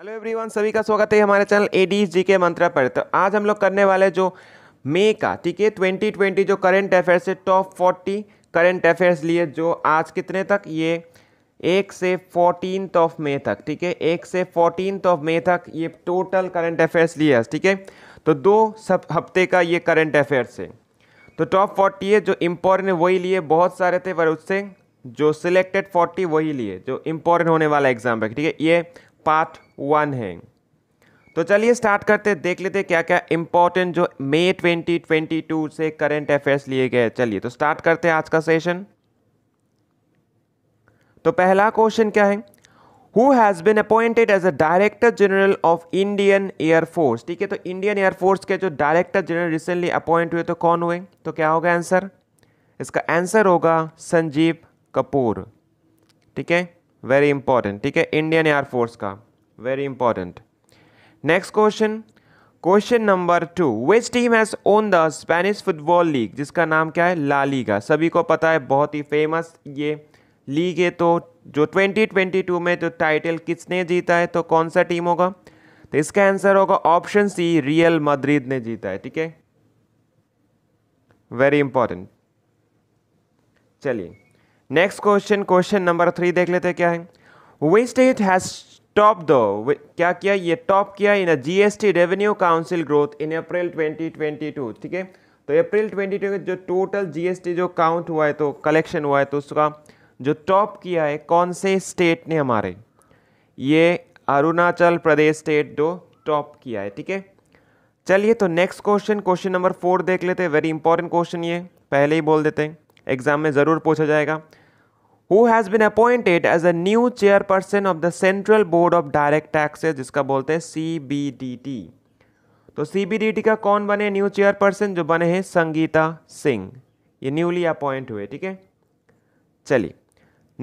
Hello everyone सभी का स्वागत है हमारे चैनल ए डी जी के मंत्रा पर तो आज हम लोग करने वाले जो मे का ठीक है ट्वेंटी ट्वेंटी जो करंट अफेयर्स है टॉप फोर्टी करंट अफेयर्स लिए जो आज कितने तक ये एक से फोर्टीन ऑफ मे तक ठीक है एक से फोर्टीन ऑफ मे तक ये टोटल करंट अफेयर्स लिए ठीक है तो दो सब हफ्ते का ये करंट अफेयर्स है तो टॉप फोर्टी है जो इम्पोर्टेंट वही लिए बहुत सारे थे पर उससे जो सिलेक्टेड फोर्टी वही लिए जो इम्पोर्टेंट होने वाला एग्जाम है ठीक है ये पार्ट वन है तो चलिए स्टार्ट करते हैं देख लेते हैं क्या क्या इंपॉर्टेंट जो मे 2022 से करंट अफेयर्स लिए गए चलिए तो स्टार्ट करते हैं आज का सेशन तो पहला क्वेश्चन क्या है who has been appointed as a director general of Indian air force ठीक है तो इंडियन एयरफोर्स के जो डायरेक्टर जनरल रिसेंटली अपॉइंट हुए तो कौन हुए तो क्या होगा आंसर इसका आंसर होगा संजीव कपूर ठीक है वेरी इंपॉर्टेंट ठीक है इंडियन एयरफोर्स का very important next question question number two which team has won the Spanish football league जिसका नाम क्या है लालीगा सभी को पता है बहुत ही फेमस ये लीग है तो जो 2022 में जो टाइटल किसने जीता है तो कौन सा टीम होगा तो इसका आंसर होगा ऑप्शन सी रियल मद्रिद ने जीता है ठीक है वेरी इंपॉर्टेंट चलिए next question question number three देख लेते क्या है विच हैज़ टॉप दो क्या किया ये टॉप किया in GST revenue council growth in April 2022 ठीक है तो अप्रैल 2022 जो टोटल जीएसटी जो काउंट हुआ है तो कलेक्शन हुआ है तो उसका जो टॉप किया है कौन से स्टेट ने हमारे ये अरुणाचल प्रदेश स्टेट दो टॉप किया है ठीक है चलिए तो next question question number four देख लेते हैं वेरी इंपॉर्टेंट क्वेश्चन ये पहले ही बोल देते हैं एग्जाम में ज़रूर पूछा जाएगा who has been appointed as a new chairperson of the central board of direct taxes जिसका बोलते हैं सी बी डी टी तो सी बी डी टी का कौन बने न्यू चेयरपर्सन जो बने हैं संगीता सिंह ये न्यूली अपॉइंट हुए ठीक है चलिए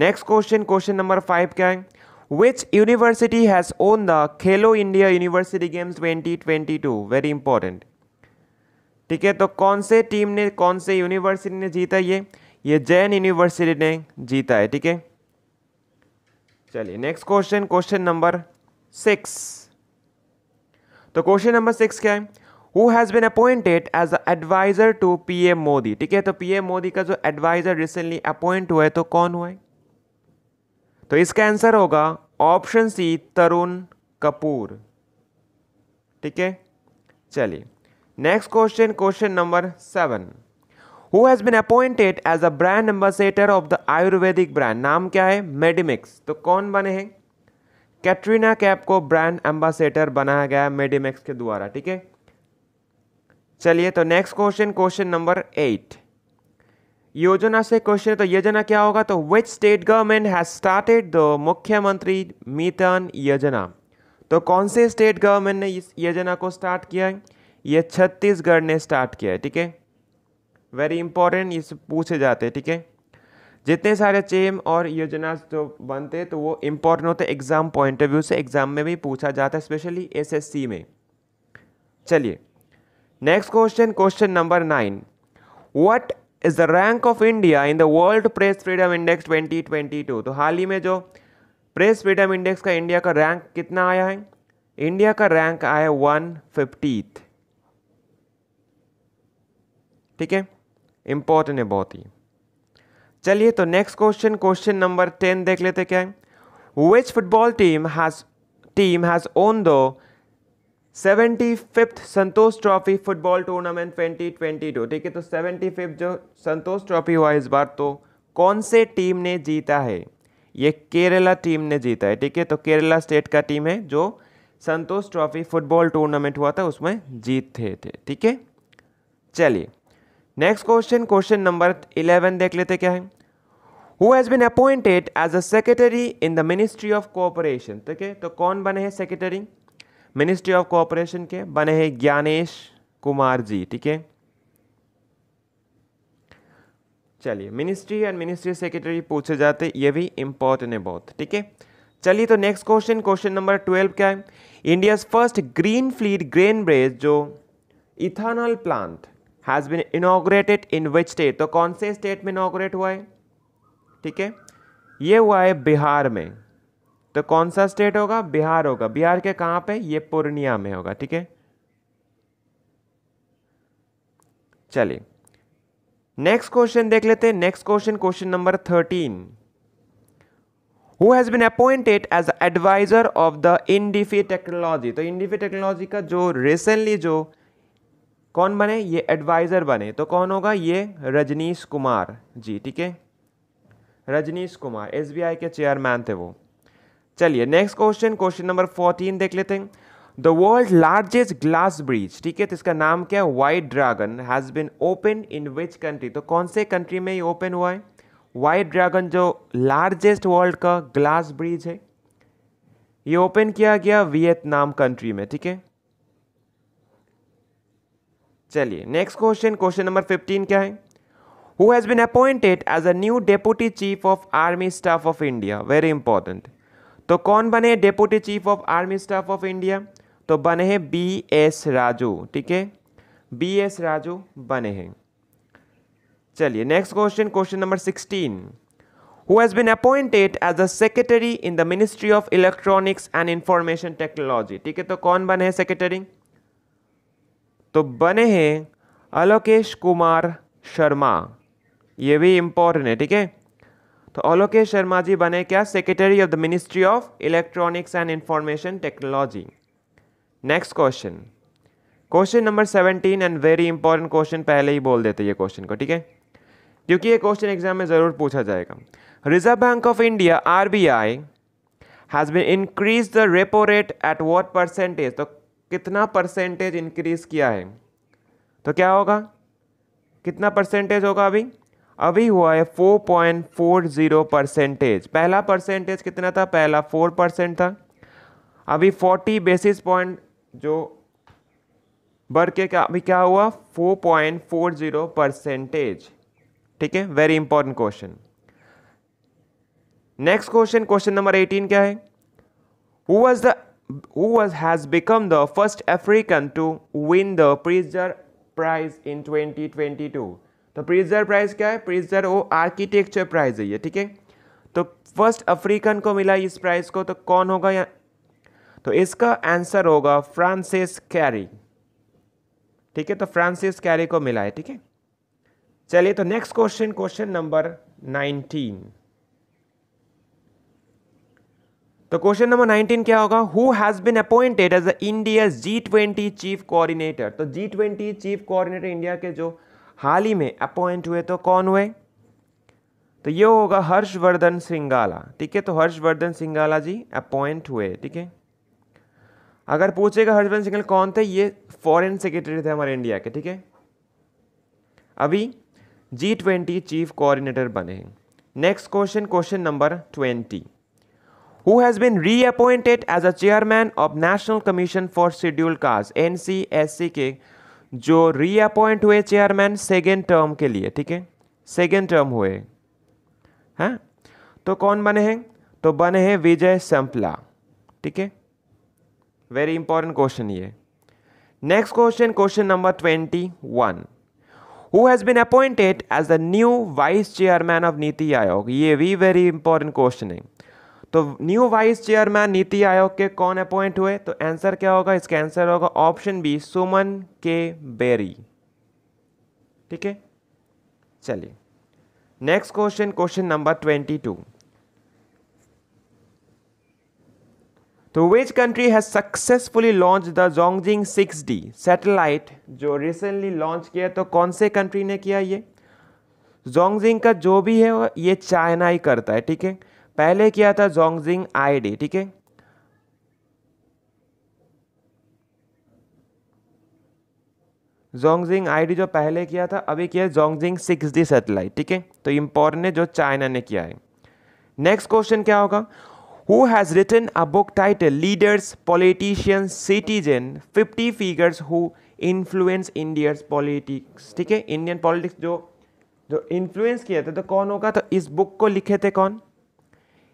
next question question number five क्या है which university has won the Khelo India university games twenty twenty two very important ठीक है तो कौन से टीम ने कौन से यूनिवर्सिटी ने जीता ये ये जैन यूनिवर्सिटी ने जीता है ठीक है चलिए next question question number six तो क्वेश्चन नंबर सिक्स क्या है who has been appointed as a adviser to PM Modi ठीक है तो पीएम मोदी का जो एडवाइज़र रिसेंटली अपॉइंट हुआ है तो कौन हुआ है तो इसका आंसर होगा ऑप्शन सी तरुण कपूर ठीक है चलिए next question question number seven who has been appointed as a brand ambassador of the Ayurvedic brand नाम क्या है मेडिमिक्स तो कौन बने हैं कैटरीना कैप को ब्रांड एम्बेसेडर बनाया गया है मेडिमिक्स के द्वारा ठीक है चलिए तो next question question number eight योजना से क्वेश्चन है तो योजना क्या होगा तो which state government has started the Mukhyamantri Mitan योजना तो कौन से स्टेट गवर्नमेंट ने इस योजना को स्टार्ट किया है ये छत्तीसगढ़ ने स्टार्ट किया है ठीक है वेरी इंपॉर्टेंट ये सब पूछे जाते हैं ठीक है जितने सारे चेम और योजना जो तो बनते हैं तो वो इम्पॉर्टेंट होते हैं एग्ज़ाम पॉइंट ऑफ व्यू से एग्ज़ाम में भी पूछा जाता है स्पेशली एसएससी में चलिए next question question number nine what is the rank of India in the world press freedom index 2022 तो हाल ही में जो प्रेस फ्रीडम इंडेक्स का इंडिया का रैंक कितना आया है इंडिया का रैंक आया वन फिफ्टीथ ठीक है इंपॉर्टेंट है बहुत ही चलिए तो next question question number ten देख लेते क्या है which football team has team has won दो seventy fifth Santosh trophy football tournament twenty twenty two ठीक है तो सेवेंटी फिफ्थ जो संतोष ट्रॉफी हुआ इस बार तो कौन से टीम ने जीता है ये केरला टीम ने जीता है ठीक है तो केरला स्टेट का टीम है जो संतोष ट्रॉफी फुटबॉल टूर्नामेंट हुआ था उसमें जीते थे ठीक है चलिए next question question number eleven देख लेते क्या है who has been appointed as a secretary in the ministry of cooperation ठीक है तो कौन बने हैं सेक्रेटरी मिनिस्ट्री ऑफ कोऑपरेशन के बने हैं ज्ञानेश कुमार जी ठीक है चलिए मिनिस्ट्री एंड मिनिस्ट्री सेक्रेटरी पूछे जाते ये भी इंपॉर्टेंट है बहुत ठीक है चलिए तो next question question number twelve क्या है India first green fleet grain ब्रेज जो ethanol plant has been inaugurated in which state तो कौन से स्टेट में इनाग्रेट हुआ है ठीक है ये हुआ है बिहार में तो कौन सा स्टेट होगा बिहार होगा बिहार के कहाँ पे ये पूर्णिया में होगा ठीक है चलिए नेक्स्ट क्वेश्चन देख लेते हैं next question question number thirteen who has been appointed as adviser of the Indifi technology तो इंडिफी टेक्नोलॉजी का जो रिसेंटली जो कौन बने ये एडवाइज़र बने तो कौन होगा ये रजनीश कुमार जी ठीक है रजनीश कुमार एस के चेयरमैन थे वो चलिए next question question number fourteen देख लेते हैं the world largest glass bridge ठीक है तो इसका नाम क्या है white dragon has been open in which country तो कौन से कंट्री में ये ओपन हुआ है वाइट ड्रैगन जो लार्जेस्ट वर्ल्ड का ग्लास ब्रिज है ये ओपन किया गया वियतनाम कंट्री में ठीक है चलिए next question question number fifteen क्या है who has been appointed as a new deputy chief of army staff of India very important तो कौन बने deputy chief of army staff of India तो बने हैं बी एस राजू ठीक है बी एस राजू बने हैं चलिए next question question number sixteen who has been appointed as a secretary in the ministry of electronics and information technology ठीक है तो कौन बने हैं सेक्रेटरी तो बने हैं अलोकेश कुमार शर्मा ये भी इम्पोर्टेंट है ठीक है तो अलोकेश शर्मा जी बने क्या secretary of the ministry of electronics and information technology next question question number seventeen and very important question पहले ही बोल देते ये क्वेश्चन को ठीक है क्योंकि ये क्वेश्चन एग्जाम में ज़रूर पूछा जाएगा reserve bank of India R B I has been increase the repo rate at what percentage तो कितना परसेंटेज इंक्रीज़ किया है तो क्या होगा कितना परसेंटेज होगा अभी अभी हुआ है 4.40 परसेंटेज पहला परसेंटेज कितना था पहला 4 परसेंट था अभी 40 बेसिस पॉइंट जो बढ़ के क्या अभी क्या हुआ 4.40 परसेंटेज ठीक है very important question next question question number 18 क्या है who was the who was, has become the first African to win the Pritzker prize in 2022 तो प्रिजर प्राइज क्या है प्रिजर वो आर्किटेक्चर प्राइज है ये ठीक है तो फर्स्ट अफ्रीकन को मिला इस प्राइज को तो कौन होगा या तो इसका आंसर होगा फ्रांसिस कैरी ठीक है तो फ्रांसिस कैरी को मिला है ठीक है चलिए तो next question question number nineteen तो क्वेश्चन नंबर 19 क्या होगा who has been appointed as the India G twenty chief coordinator तो G twenty chief coordinator India के जो हाल ही में अपॉइंट हुए तो कौन हुए तो ये होगा हर्षवर्धन सिंगाला ठीक है तो हर्षवर्धन सिंगाला जी अपॉइंट हुए ठीक है अगर पूछेगा हर्षवर्धन श्रृंगला कौन थे ये फॉरेन सेक्रेटरी थे हमारे इंडिया के ठीक है अभी जी ट्वेंटी चीफ कोऑर्डिनेटर बने next question question number twenty who has been reappointed as a chairman of national commission for scheduled caste एन के जो रीअपॉइंट हुए चेयरमैन सेकेंड टर्म के लिए ठीक है सेकेंड टर्म हुए हैं हाँ? तो कौन बने हैं तो बने हैं विजय संपला ठीक है वेरी इंपॉर्टेंट क्वेश्चन ये next question question number twenty one who has been appointed as the new vice chairman of NITI Aayog ये भी वेरी इंपॉर्टेंट क्वेश्चन है तो न्यू वाइस चेयरमैन नीति आयोग के कौन अपॉइंट हुए तो आंसर क्या होगा इसका आंसर होगा ऑप्शन बी सुमन के बेरी ठीक है चलिए next question question number twenty two तो which country has successfully launch the Zhongxing six D satellite जो रिसेंटली लॉन्च किया तो कौन से कंट्री ने किया ये जोंगजिंग का जो भी है ये चाइना ही करता है ठीक है पहले किया था जोंगजिंग आई डी ठीक है जोंगजिंग आईडी जो पहले किया था अभी किया जोंगजिंग सिक्स डी सेटेलाइट ठीक है तो इम्पोर्टेंट है जो चाइना ने किया है नेक्स्ट क्वेश्चन क्या होगा who has written a book title leaders Politicians, citizen fifty figures who influence India's politics ठीक है इंडियन पॉलिटिक्स जो जो इन्फ्लुएंस किया था तो कौन होगा तो इस बुक को लिखे थे कौन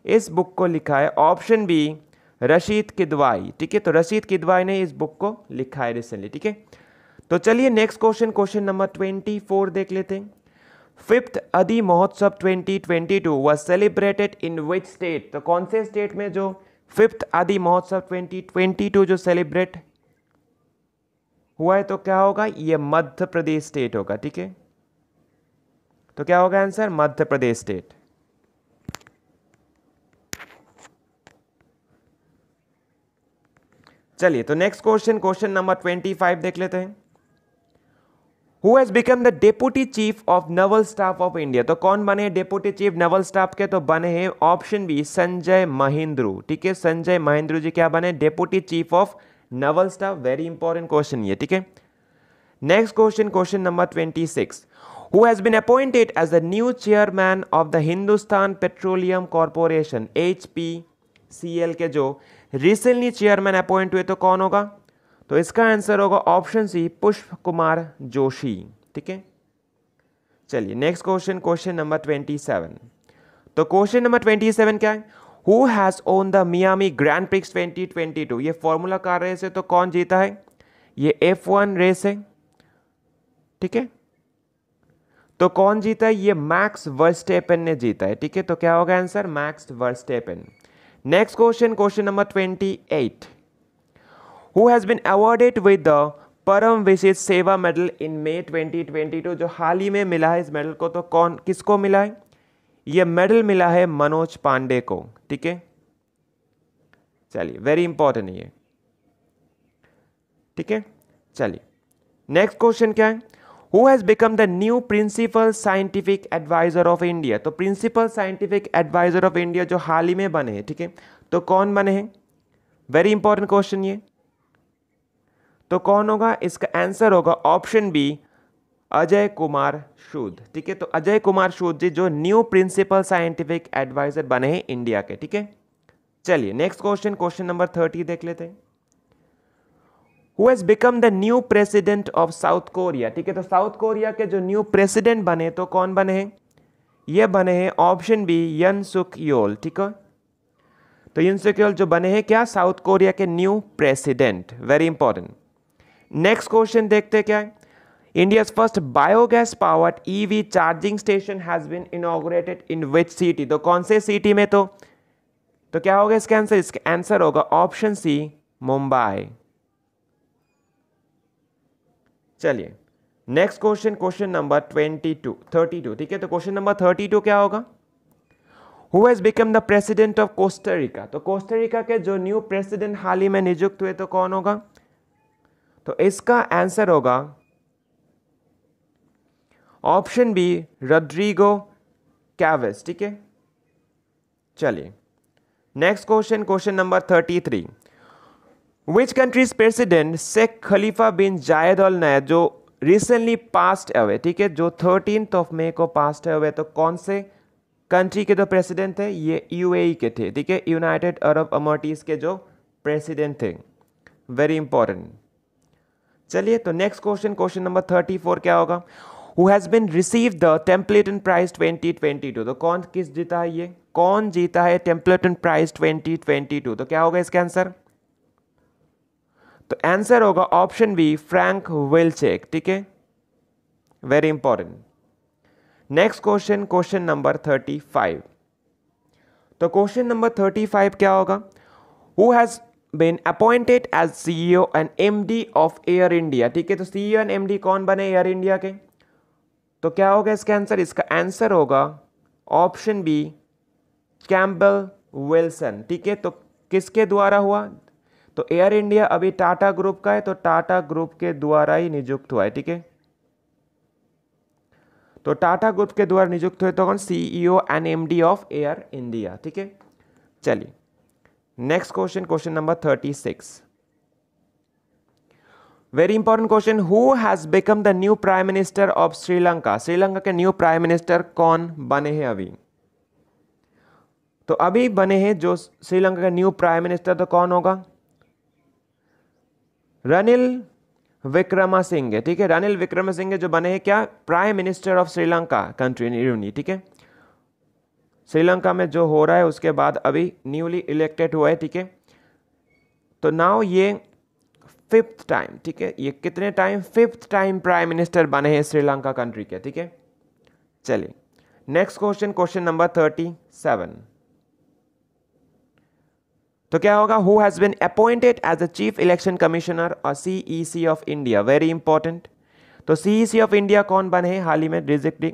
इस बुक को लिखा है ऑप्शन बी रशीद किदवाई ठीक है तो रशीद किदवाई ने इस बुक को लिखा है रिसेंटली ठीक है तो चलिए next question question number twenty four देख लेते हैं fifth Aadi Mahotsav twenty twenty two was celebrated in which state तो कौन से स्टेट में जो fifth Aadi Mahotsav twenty twenty two जो सेलिब्रेट हुआ है तो क्या होगा ये मध्य प्रदेश स्टेट होगा ठीक है तो क्या होगा आंसर मध्य प्रदेश स्टेट चलिए तो next question question number twenty five देख लेते हैं who has become the deputy chief of naval staff of India तो कौन बने डेप्यूटी चीफ नवल स्टाफ के तो बने हैं ऑप्शन बी संजय महेंद्रू ठीक है संजय महेंद्रू जी क्या बने deputy chief of naval staff very important question ये ठीक है next question question number twenty six who has been appointed as the new chairman of the Hindustan petroleum corporation H P C L के जो recently chairman appoint हुए तो कौन होगा तो इसका आंसर होगा ऑप्शन सी पुष्प कुमार जोशी ठीक है चलिए next question question number twenty seven तो क्वेश्चन नंबर ट्वेंटी सेवन क्या है who has won the Miami grand prix twenty twenty two ये फॉर्मूला कार रेस है तो कौन जीता है ये एफ वन रेस है ठीक है तो कौन जीता है ये मैक्स वर्स्टेपन ने जीता है ठीक है तो क्या होगा answer Max Verstappen Next question, question number 28. Who has been awarded with the परम विशेष सेवा मेडल इन मे 2022 जो हाल ही में मिला है इस मेडल को तो कौन किसको मिला है यह मेडल मिला है मनोज पांडे को ठीक है चलिए वेरी इंपॉर्टेंट ये ठीक है चलिए नेक्स्ट क्वेश्चन क्या है who has become the new principal scientific adviser of India तो principal scientific adviser of India जो हाल ही में बने हैं ठीक है तो कौन बने हैं वेरी इंपॉर्टेंट क्वेश्चन ये तो कौन होगा इसका आंसर होगा ऑप्शन बी अजय कुमार शूद ठीक है तो अजय कुमार शूद जी जो न्यू प्रिंसिपल साइंटिफिक एडवाइज़र बने हैं इंडिया के ठीक है चलिए next question question number thirty देख लेते हैं who has become the new president of South Korea ठीक है तो साउथ कोरिया के जो न्यू प्रेसिडेंट बने तो कौन बने हैं ये बने हैं ऑप्शन बी यन सुक योल ठीक है तो यन सुक योल जो बने हैं क्या साउथ कोरिया के new president very important next question देखते हैं क्या है India first biogas powered EV charging station has been inaugurated in which city तो कौन से सिटी में तो तो क्या होगा इसका आंसर इसका आंसर होगा ऑप्शन सी मुंबई चलिए next question question number twenty two thirty two ठीक है तो क्वेश्चन नंबर थर्टी टू क्या होगा who has become the president of Costa Rica तो कोस्टरिका के जो न्यू प्रेसिडेंट हाल ही में नियुक्त हुए तो कौन होगा तो इसका आंसर होगा ऑप्शन बी रड्रीगो कैवेस ठीक है चलिए next question question number thirty three Which country's president Sheikh Khalifa bin Zayed Al Nahyan जो रिसेंटली पास्ट अवे ठीक है जो थर्टीन ऑफ मे को पास्ट अवे तो कौन से कंट्री के जो प्रेसिडेंट थे ये यूएई e के थे ठीक है यूनाइटेड अरब अमोटीज़ के जो प्रेसिडेंट थे वेरी इंपॉर्टेंट चलिए तो next question question number thirty four क्या होगा who has been received the Templeton Prize twenty twenty two तो कौन किस जीता है ये कौन जीता है Templeton Prize twenty twenty two तो क्या होगा इसका आंसर तो आंसर होगा ऑप्शन बी फ्रैंक वेलचेक ठीक है very important next question question number thirty five तो क्वेश्चन नंबर थर्टी फाइव क्या होगा who has been appointed as CEO and MD of Air India ठीक है तो सीईओ एंड एमडी कौन बने एयर इंडिया के तो क्या होगा इसका आंसर इसका आंसर होगा ऑप्शन बी कैम्बल विल्सन ठीक है तो किसके द्वारा हुआ तो एयर इंडिया अभी टाटा ग्रुप का है तो टाटा ग्रुप के द्वारा ही नियुक्त हुआ है ठीक है तो टाटा ग्रुप के द्वारा नियुक्त हुए तो कौन CEO and MD of Air India ठीक है चलिए next question question number thirty six very important question who has become the new prime minister of Sri Lanka Sri Lanka के न्यू प्राइम मिनिस्टर कौन बने हैं अभी तो अभी बने हैं जो श्रीलंका का न्यू प्राइम मिनिस्टर तो कौन होगा रनिल विक्रमा सिंह ठीक है रनिल विक्रमा सिंह जो बने हैं क्या prime minister of Sri Lanka country यूनी ठीक है श्रीलंका में जो हो रहा है उसके बाद अभी न्यूली इलेक्टेड हुआ है ठीक है तो नाउ ये फिफ्थ टाइम ठीक है ये कितने time fifth time prime minister बने हैं श्रीलंका कंट्री के ठीक है चलिए next question question number thirty seven तो क्या होगा who has been appointed as a chief election commissioner और C E C of India very important तो C E C of India कौन बने हैं हाल ही में रिजिक्टिंग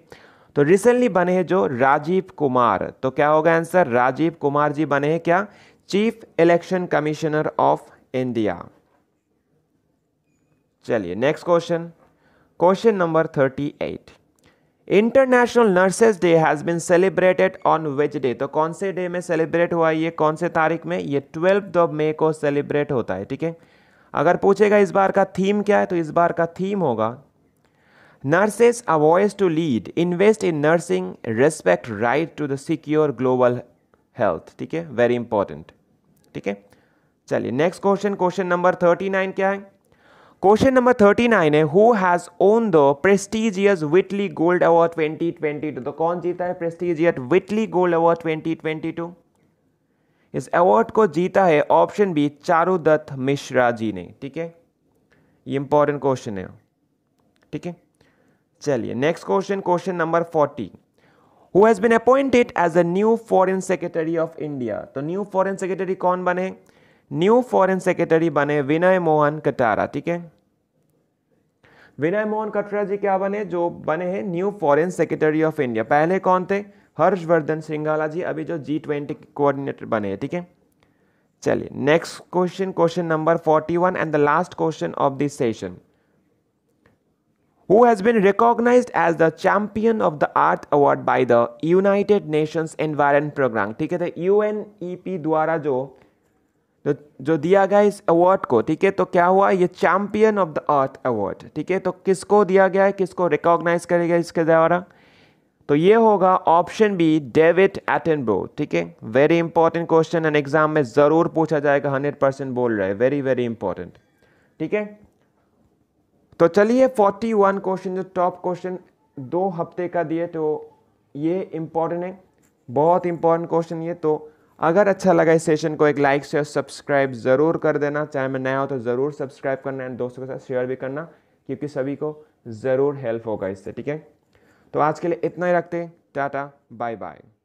तो रिसेंटली बने हैं जो राजीव कुमार तो क्या होगा आंसर राजीव कुमार जी बने हैं क्या chief election commissioner of India चलिए next question question number thirty eight International Nurses Day has been celebrated on which day तो कौन से डे में सेलिब्रेट हुआ ये कौन से तारीख में ये ट्वेल्व मे को सेलिब्रेट होता है ठीक है अगर पूछेगा इस बार का थीम क्या है तो इस बार का थीम होगा nurses a voice to lead invest in nursing respect right to the secure global health ठीक है वेरी इंपॉर्टेंट ठीक है चलिए next question question number thirty nine क्या है क्वेश्चन नंबर थर्टी नाइन है who has won the prestigious Whitley Gold Award twenty twenty two तो कौन जीता है prestigious Whitley Gold Award twenty twenty two इस अवार्ड को जीता है ऑप्शन बी चारुदत्त मिश्रा जी ने ठीक है ये इंपॉर्टेंट क्वेश्चन है ठीक है चलिए next question question number forty who has been appointed as a new foreign secretary of India तो न्यू फॉरेन सेक्रेटरी कौन बने न्यू फॉरेन सेक्रेटरी बने विनय मोहन कटारा ठीक है विनय मोहन कटरा जी क्या बने जो बने हैं new foreign secretary of India पहले कौन थे हर्षवर्धन श्रृंगाला जी अभी जो जी ट्वेंटी कोऑर्डिनेटर बने हैं ठीक है चलिए next question question number forty one and the last question of this session who has been recognise as the champion of the earth award by the United Nations Environment Programme ठीक है तो UNEP e द्वारा जो जो जो दिया गया इस अवार्ड को ठीक है तो क्या हुआ ये champion of the Earth award ठीक है तो किसको दिया गया है किसको रिकॉग्नाइज करेगा इसके द्वारा तो ये होगा ऑप्शन बी डेविड एटनब्रो ठीक है very important question and exam में ज़रूर पूछा जाएगा हंड्रेड परसेंट बोल रहे वेरी वेरी इंपॉर्टेंट ठीक है तो चलिए फोर्टी वन क्वेश्चन जो टॉप क्वेश्चन दो हफ्ते का दिए तो ये इंपॉर्टेंट है बहुत इंपॉर्टेंट क्वेश्चन ये तो अगर अच्छा लगा इस सेशन को एक लाइक शेयर सब्सक्राइब ज़रूर कर देना चाहे मैं नया हो तो ज़रूर सब्सक्राइब करना एंड दोस्तों के साथ शेयर भी करना क्योंकि सभी को ज़रूर हेल्प होगा इससे ठीक है तो आज के लिए इतना ही रखते हैं टाटा बाय बाय